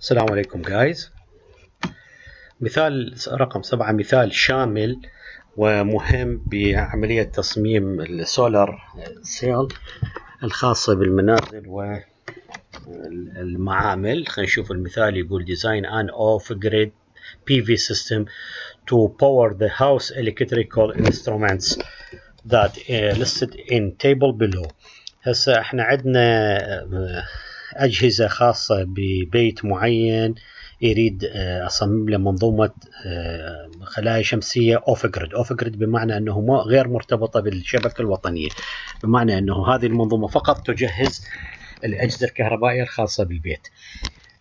السلام عليكم جايز مثال رقم سبعة مثال شامل ومهم بعملية تصميم السولار سيل الخاصة بالمنازل والمعامل خلينا نشوف المثال يقول design an off-grid PV system to power the house electrical instruments that listed in table below هسه احنا عندنا آه، اجهزه خاصه ببيت معين يريد آه، اصمم له منظومه آه، خلايا شمسيه اوف جريد، اوف جريد بمعنى انه غير مرتبطه بالشبكه الوطنيه، بمعنى انه هذه المنظومه فقط تجهز الاجهزه الكهربائيه الخاصه بالبيت.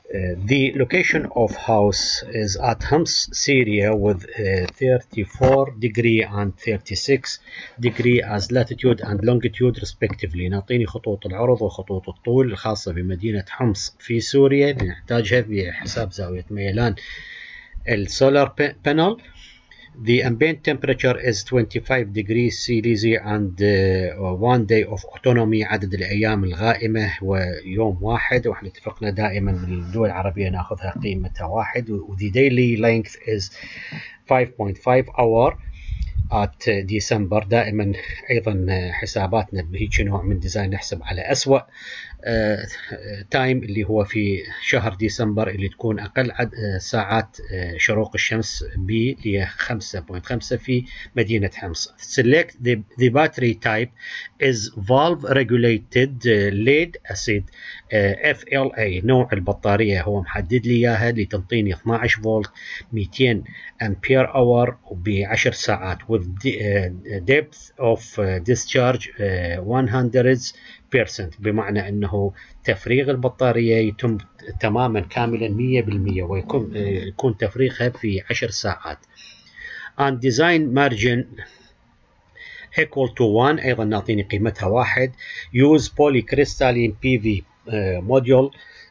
the location of house is at Homs, Syria with 34 degree and 36 degree as latitude and longitude respectively نعطيني خطوط العرض وخطوط الطول الخاصة بمدينة حمص في سوريا بنحتاجها بحساب زاوية ميلان السولار بانل The ambient temperature is 25 degrees Celsius and uh, one day of autonomy عدد الأيام الغائمة ويوم واحد واحنا اتفقنا دائما الدول العربية ناخذها قيمتها واحد و the daily length is 5.5 hour آت ديسمبر دائما أيضا حساباتنا بهيك نوع من ديزاين نحسب على أسوأ آه، تايم اللي هو في شهر ديسمبر اللي تكون أقل عد آه، ساعات آه، شروق الشمس ب هي 5.5 في مدينة حمص. Select the battery type is valve regulated uh, lead acid uh, FLA نوع البطاريه هو محدد لي اياها اللي تنطيني 12 فولت 200 امبير اور ب 10 ساعات with uh, depth of discharge 100% بمعنى انه تفريغ البطاريه يتم تماما كاملا 100% ويكون يكون تفريغها في 10 ساعات and design margin equal to 1 ايضا نعطيني قيمتها واحد use polycrystalline PV آه، module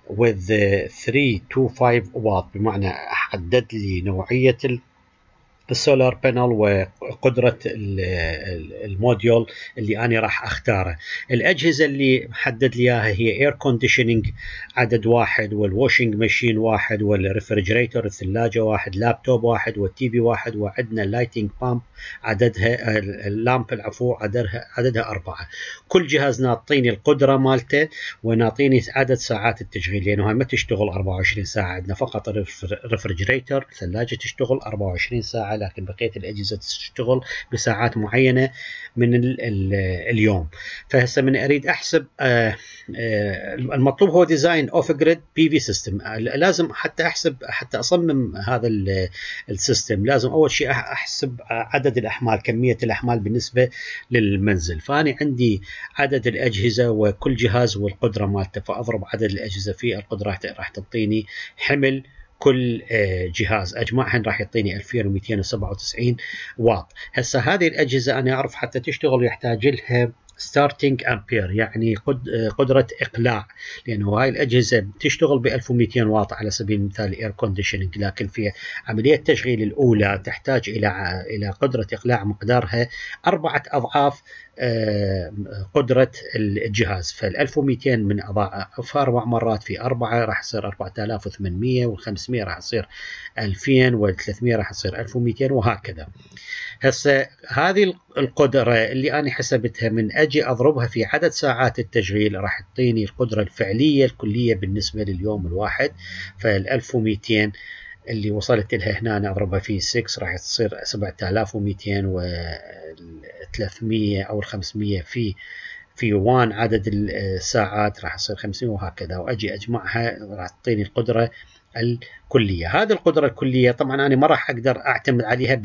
with 325 آه، واط بمعنى حدد لي نوعيه بالسولار بانل وقدره الموديول اللي انا راح اختاره الاجهزه اللي محدد لي اياها هي اير كونديشننج عدد واحد والواشنج ماشين واحد والريفرجريتور الثلاجه واحد لابتوب واحد والتي في واحد وعندنا اللايتنج بامب عددها اللامب العفو عددها عددها اربعه كل جهاز ناطيني القدره مالته وناطيني عدد ساعات التشغيل لانه يعني هاي ما تشتغل 24 ساعه عندنا فقط الريفرجريتور الثلاجه تشتغل 24 ساعه لكن بقية الأجهزة تشتغل بساعات معينة من الـ الـ اليوم فهسه من أريد أحسب آه آه المطلوب هو ديزاين أوف جريد بي في سيستم لازم حتى أحسب حتى أصمم هذا السيستم لازم أول شيء أحسب عدد الأحمال كمية الأحمال بالنسبة للمنزل فاني عندي عدد الأجهزة وكل جهاز والقدرة مالته فأضرب عدد الأجهزة فيه القدرة راح تعطيني حمل كل آه، جهاز اجمعهن راح يعطيني 2297 واط هسه هذه الاجهزه انا اعرف حتى تشتغل يحتاج لها ستارتنج امبير يعني آه، قدره اقلاع لانه هاي الاجهزه تشتغل ب 1200 واط على سبيل المثال اير كونديشننج لكن في عمليه التشغيل الاولى تحتاج الى آه، الى قدره اقلاع مقدارها اربعه اضعاف آه، قدرة الجهاز فال 1200 من أضعاف أربع مرات في أربعة راح يصير 4800 وال 500 راح يصير 2000 وال 300 راح يصير 1200 وهكذا هسه هذه القدرة اللي أنا حسبتها من أجي أضربها في عدد ساعات التشغيل راح تعطيني القدرة الفعلية الكلية بالنسبة لليوم الواحد فال 1200 اللي وصلت لها هنا أنا أضربها في 6 راح تصير 7200 و 300 أو 500 في في 1 عدد الساعات راح تصير 500 وهكذا وأجي أجمعها راح تعطيني القدرة الكلية هذه القدرة الكلية طبعا أنا ما راح أقدر أعتمد عليها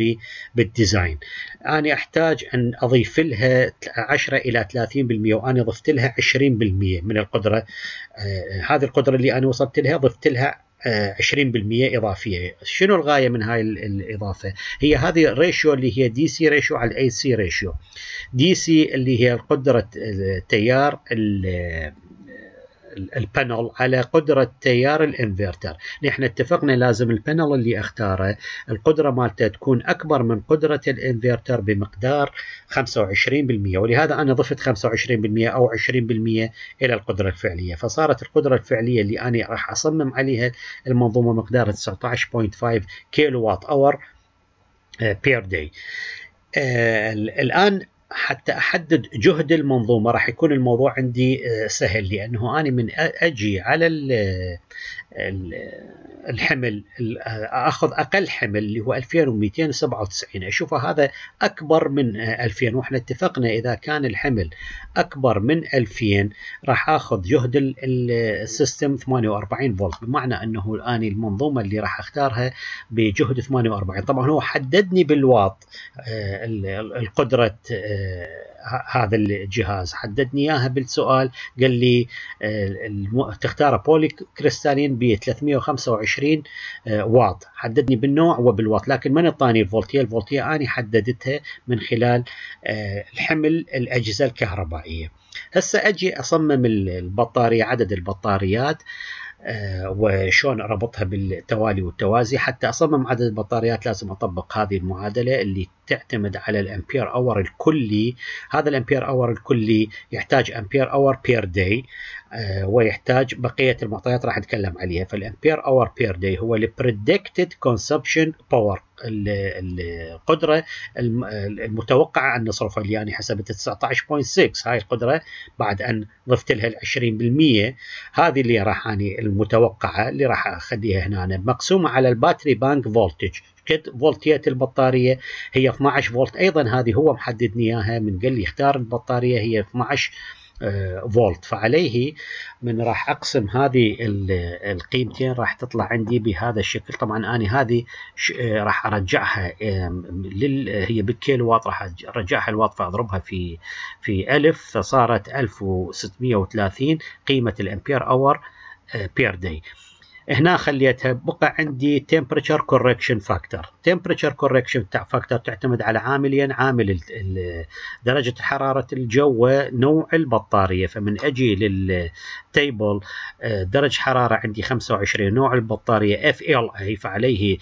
بالديزاين أنا أحتاج أن أضيف لها 10 إلى 30% وأنا ضفت لها 20% من القدرة آه، هذه القدرة اللي أنا وصلت لها ضفت لها 20% اضافيه شنو الغايه من هاي الاضافه هي هذه الريشيو اللي هي دي سي ريشيو على الاي سي ريشيو دي سي اللي هي قدره التيار البانل على قدرة تيار الانفرتر نحن اتفقنا لازم البانل اللي اختاره القدرة مالته تكون أكبر من قدرة الانفرتر بمقدار 25% ولهذا أنا ضفت 25% أو 20% إلى القدرة الفعلية فصارت القدرة الفعلية اللي أنا راح أصمم عليها المنظومة مقدار 19.5 كيلو وات أور بير داي آه, آه، الآن حتى احدد جهد المنظومه راح يكون الموضوع عندي آه، سهل لانه انا من اجي على الحمل اخذ اقل حمل اللي هو 2297 اشوفه هذا اكبر من 2000 واحنا اتفقنا اذا كان الحمل اكبر من 2000 راح اخذ جهد السيستم 48 فولت بمعنى انه الان المنظومه اللي راح اختارها بجهد 48 طبعا هو حددني بالواط آه، القدره آه، هذا الجهاز حددني اياها بالسؤال قال لي آه، تختار بولي كريستالين ب 325 آه، واط حددني بالنوع وبالواط لكن من اعطاني الفولتيه الفولتيه انا حددتها من خلال آه، الحمل الاجهزه الكهربائيه هسه اجي اصمم البطاريه عدد البطاريات آه، وشون اربطها بالتوالي والتوازي حتى اصمم عدد البطاريات لازم اطبق هذه المعادله اللي تعتمد على الامبير اور الكلي هذا الامبير اور الكلي يحتاج امبير اور بير داي ويحتاج بقيه المعطيات راح نتكلم عليها فالامبير اور بير داي هو البريدكتد كونسبشن باور القدره المتوقعه أن نصرفها يعني حسب 19.6 هاي القدره بعد ان ضفت لها ال 20% هذه اللي راح اني المتوقعه اللي راح اخليها هنا أنا مقسومه على الباتري بانك فولتج قد فولتية البطارية هي 12 فولت أيضا هذه هو محددني إياها من قال لي اختار البطارية هي 12 آه، فولت فعليه من راح اقسم هذه القيمتين راح تطلع عندي بهذا الشكل طبعا انا هذه آه، راح ارجعها لل هي بالكيلو واط راح ارجعها الواط فاضربها في في الف فصارت 1630 قيمه الامبير اور آه، بير داي هنا خليتها بقى عندي temperature correction factor temperature correction factor تعتمد على عاملين عامل درجة حرارة الجو ونوع البطارية فمن أجي للتيبل آه، درجة حرارة عندي 25 نوع البطارية FLA فعليه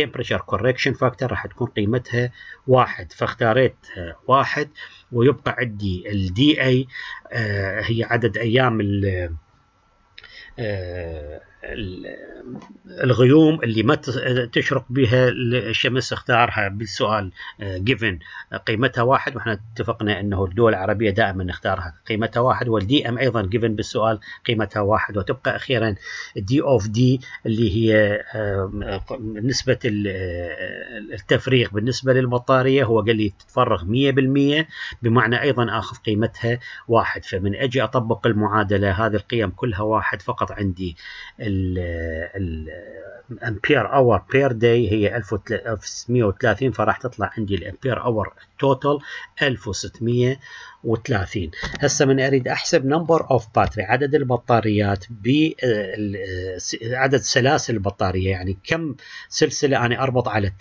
temperature correction factor راح تكون قيمتها واحد فاختاريت آه، واحد ويبقى عندي الدي اي آه، هي عدد ايام آه، الغيوم اللي ما تشرق بها الشمس اختارها بالسؤال جيفن آه، قيمتها واحد واحنا اتفقنا انه الدول العربيه دائما نختارها قيمتها واحد والدي ام ايضا جيفن بالسؤال قيمتها واحد وتبقى اخيرا دي اوف دي اللي هي نسبه آه، التفريغ بالنسبه للبطاريه هو قال لي تتفرغ 100% بمعنى ايضا اخذ قيمتها واحد فمن اجي اطبق المعادله هذه القيم كلها واحد فقط فقط عندي الامبير اور بير داي هي 1630 فراح تطلع عندي الامبير اور توتال 1630 هسه من اريد احسب نمبر اوف باتري عدد البطاريات ب عدد سلاسل البطاريه يعني كم سلسله انا اربط على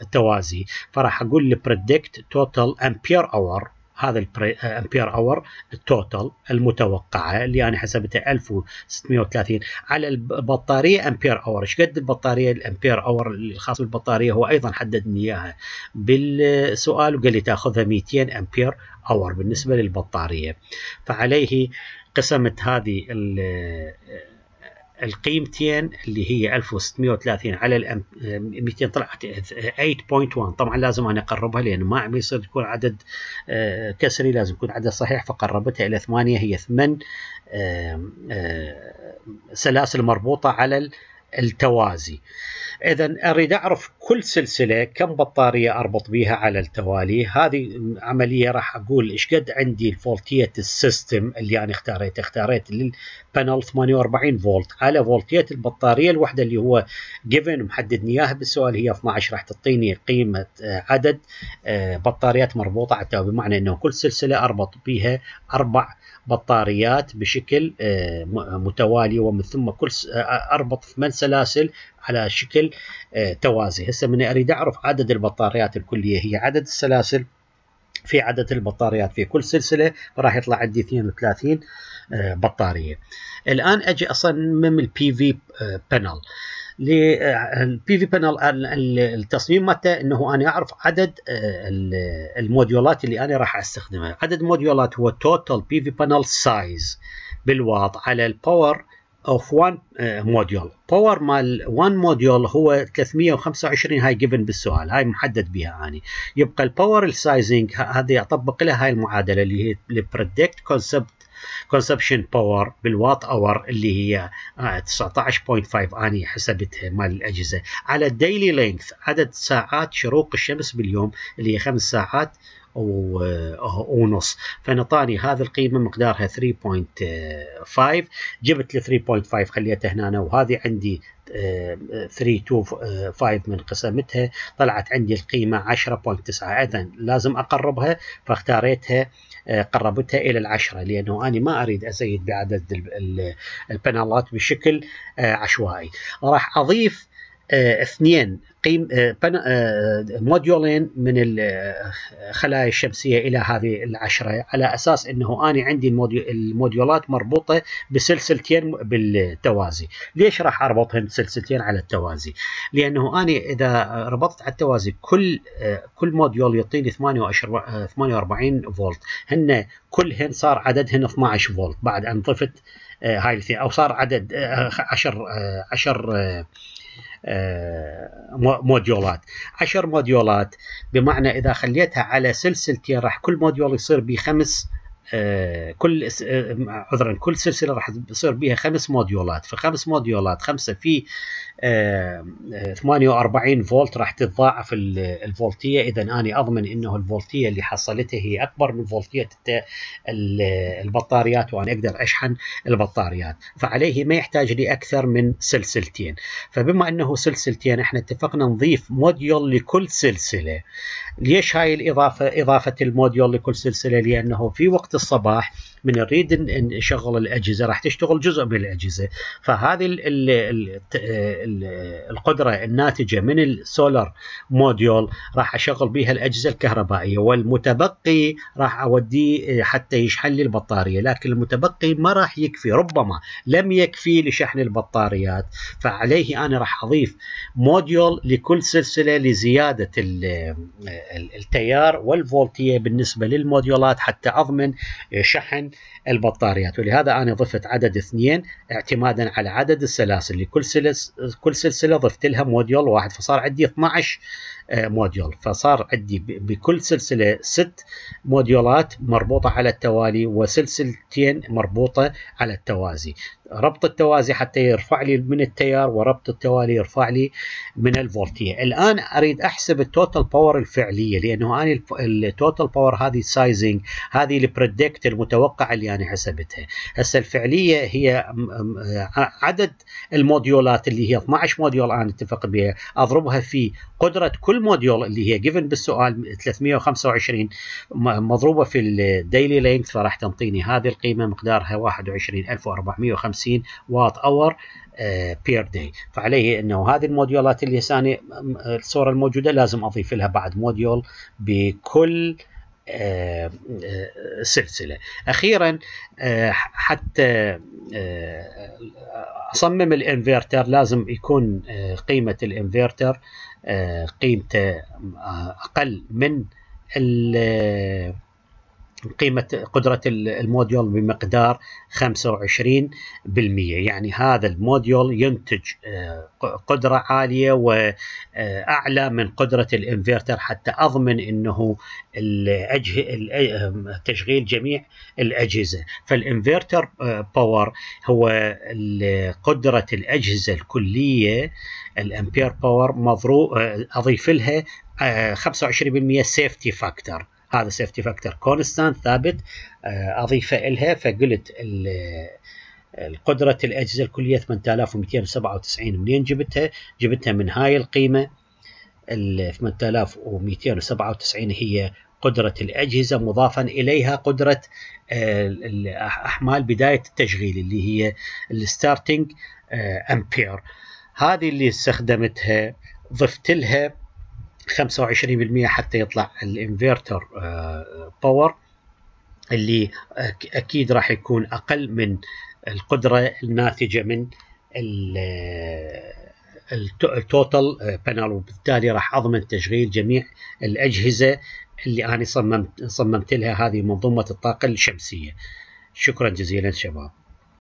التوازي فراح اقول البريدكت توتال امبير اور هذا الامبير اور التوتال المتوقعه اللي انا حسبتها 1630 على البطاريه امبير اور ايش قد البطاريه الامبير اور الخاص بالبطاريه هو ايضا حددني اياها بالسؤال وقال لي تاخذها 200 امبير اور بالنسبه للبطاريه فعليه قسمت هذه القيمتين اللي هي 1630 على 200 طلعت 8.1 طبعا لازم انا اقربها لان ما عم يصير تكون عدد آه، كسري لازم يكون عدد صحيح فقربتها الى 8 هي 8 سلاسل مربوطه على التوازي. اذا اريد اعرف كل سلسله كم بطاريه اربط بها على التوالي هذه عمليه راح اقول ايش قد عندي الفولتيه السيستم اللي انا اختاريته اختاريت للبانل 48 فولت على فولتيه البطاريه الوحده اللي هو جيفن محددني اياها بالسؤال هي 12 راح تعطيني قيمه آه، عدد آه، بطاريات مربوطه على التوالي بمعنى انه كل سلسله اربط بها اربع بطاريات بشكل آه، متوالي ومن ثم كل آه، اربط ثمان سلاسل على شكل آه، توازي هسه من اريد اعرف عدد البطاريات الكليه هي عدد السلاسل في عدد البطاريات في كل سلسله راح يطلع عندي 32 بطاريه الان اجي اصمم البي في بانل للبي في بانل التصميم مالته انه انا اعرف عدد آه، الموديولات اللي انا راح استخدمها عدد الموديولات هو توتال بي في بانل سايز بالواط على الباور اوف 1 موديول باور مال 1 موديول هو 325 هاي جيفن بالسؤال هاي محدد بها اني يبقى الباور السايزنج هذا يطبق لها هاي المعادله اللي هي البريدكت كونسبت كونسبشن باور بالوات اور اللي هي 19.5 آه، اني حسبتها مال الاجهزه على الديلي لينث عدد ساعات شروق الشمس باليوم اللي هي خمس ساعات ونص آه، فنطاني هذه القيمه مقدارها 3.5 جبت ال 3.5 خليتها هنا وهذه عندي 325 آه، من قسمتها طلعت عندي القيمه 10.9 اذا لازم اقربها فاختاريتها آه، قربتها الى العشره لانه انا ما اريد ازيد بعدد البنالات بشكل آه، عشوائي راح اضيف آه، اثنين قيم آه، آه، موديولين من الخلايا الشمسيه الى هذه العشره على اساس انه انا عندي الموديولات مربوطه بسلسلتين بالتوازي، ليش راح اربطهم سلسلتين على التوازي؟ لانه انا اذا ربطت على التوازي كل كل موديول يعطيني 48 فولت، هن كلهن صار عددهن 12 فولت بعد ان ضفت هاي او صار عدد 10 10 آه، موديولات عشر موديولات بمعنى إذا خليتها على سلسلتين راح كل موديول يصير بخمس آه، كل آه، عذرا كل سلسله راح يصير بها خمس موديولات فخمس موديولات خمسه في 48 آه، آه، فولت راح تتضاعف الفولتيه اذا انا اضمن انه الفولتيه اللي حصلتها هي اكبر من فولتيه البطاريات وانا اقدر اشحن البطاريات فعليه ما يحتاج لي اكثر من سلسلتين فبما انه سلسلتين احنا اتفقنا نضيف موديول لكل سلسله ليش هاي الاضافه اضافه الموديول لكل سلسله لانه في وقت الصباح من نريد نشغل الاجهزه راح تشتغل جزء من الاجهزه فهذه الـ الـ الـ القدره الناتجه من السولار موديول راح اشغل بها الاجهزه الكهربائيه والمتبقي راح اوديه إيه، حتى يشحن لي البطاريه لكن المتبقي ما راح يكفي ربما لم يكفي لشحن البطاريات فعليه انا راح اضيف موديول لكل سلسله لزياده التيار والفولتيه بالنسبه للموديولات حتى اضمن شحن البطاريات ولهذا أنا ضفت عدد اثنين اعتمادا على عدد السلاسل لكل سلس... كل سلسلة ضفت لها موديول واحد فصار عندي 12 آه، موديول فصار عندي بكل سلسله ست موديولات مربوطه على التوالي وسلسلتين مربوطه على التوازي ربط التوازي حتى يرفع لي من التيار وربط التوالي يرفع لي من الفولتيه الان اريد احسب التوتال باور الفعليه لانه انا التوتال باور هذه سايزنج هذه البريدكت المتوقعه اللي انا حسبتها هسه الفعليه هي آه، عدد الموديولات اللي هي 12 موديول انا اتفق بها اضربها في قدره كل الموديول اللي هي جيفن بالسؤال 325 مضروبه في الديلي لينث فراح تنطيني هذه القيمه مقدارها 21450 واط اور بير داي فعليه انه هذه الموديولات اللي ساني الصوره الموجوده لازم اضيف لها بعد موديول بكل آه، آه، سلسله اخيرا آه، حتى اصمم الانفرتر لازم يكون قيمه الانفرتر قيمته اقل من قيمة قدرة الموديول بمقدار 25% يعني هذا الموديول ينتج آه، قدرة عالية وأعلى آه، من قدرة الانفرتر حتى أضمن أنه تشغيل جميع الأجهزة فالانفرتر باور آه، هو قدرة الأجهزة الكلية الامبير باور مضروب أضيف لها 25% سيفتي فاكتور هذا سيفتي فاكتور كونستانت ثابت آه، اضيفه الها فقلت آه، قدرة الأجهزة الكلية 8297 منين جبتها؟ جبتها من هاي القيمة ال 8297 هي قدرة الأجهزة مضافا إليها قدرة آه، أحمال بداية التشغيل اللي هي الستارتنج أمبير هذه اللي استخدمتها ضفت لها 25% حتى يطلع الانفرتر باور آه، اللي اكيد راح يكون اقل من القدره الناتجه من التوتال بانل وبالتالي راح اضمن تشغيل جميع الاجهزه اللي انا صممت صممت لها هذه منظومه الطاقه الشمسيه شكرا جزيلا شباب